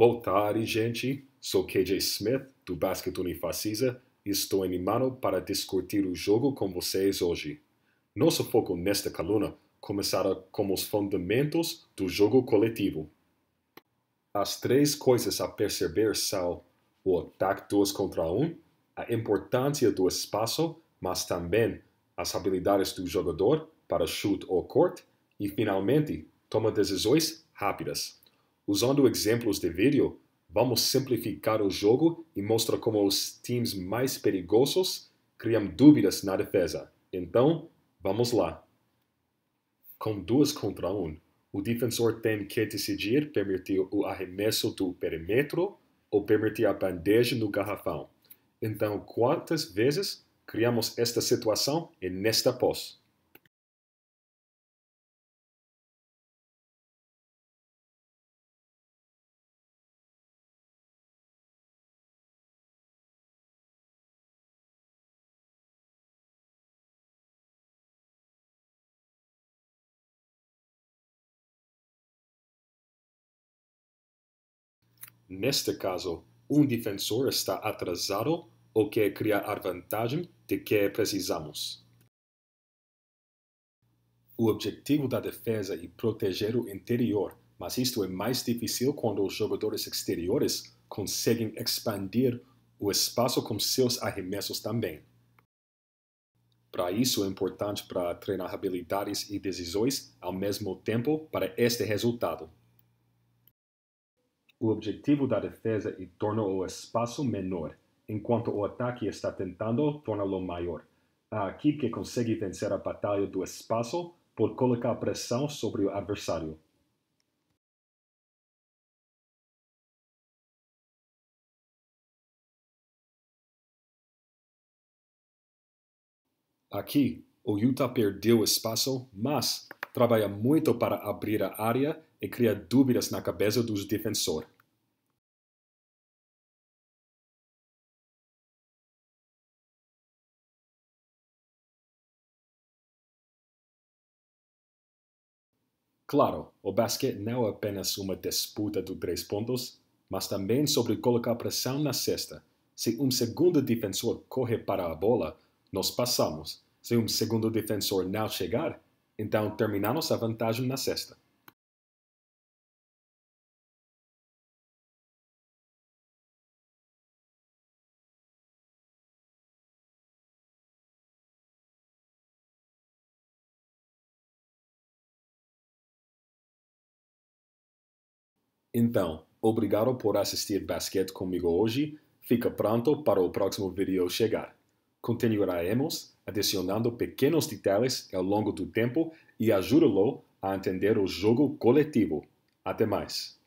Boa tarde, gente. Sou KJ Smith, do Basket Unifacisa, e estou animado para discutir o jogo com vocês hoje. Nosso foco nesta coluna começará com os fundamentos do jogo coletivo. As três coisas a perceber são o ataque 2 contra 1, um, a importância do espaço, mas também as habilidades do jogador para chute ou corte, e finalmente, toma decisões rápidas. Usando exemplos de vídeo, vamos simplificar o jogo e mostrar como os times mais perigosos criam dúvidas na defesa. Então, vamos lá. Com duas contra um, o defensor tem que decidir permitir o arremesso do perímetro ou permitir a bandeja no garrafão. Então, quantas vezes criamos esta situação e nesta posse? Neste caso, um defensor está atrasado, o que cria a vantagem de que precisamos. O objetivo da defesa é proteger o interior, mas isto é mais difícil quando os jogadores exteriores conseguem expandir o espaço com seus arremessos também. Para isso, é importante para treinar habilidades e decisões ao mesmo tempo para este resultado o objetivo da defesa e torna o espaço menor, enquanto o ataque está tentando torná-lo maior. A equipe que consegue vencer a batalha do espaço por colocar pressão sobre o adversário. Aqui, o Utah perdeu espaço, mas trabalha muito para abrir a área e cria dúvidas na cabeça dos defensores. Claro, o basquete não é apenas uma disputa de três pontos, mas também sobre colocar pressão na cesta. Se um segundo defensor corre para a bola, nós passamos. Se um segundo defensor não chegar, então terminamos a vantagem na cesta. Então, obrigado por assistir basquete comigo hoje. Fica pronto para o próximo vídeo chegar. Continuaremos adicionando pequenos detalhes ao longo do tempo e ajudá-lo a entender o jogo coletivo. Até mais!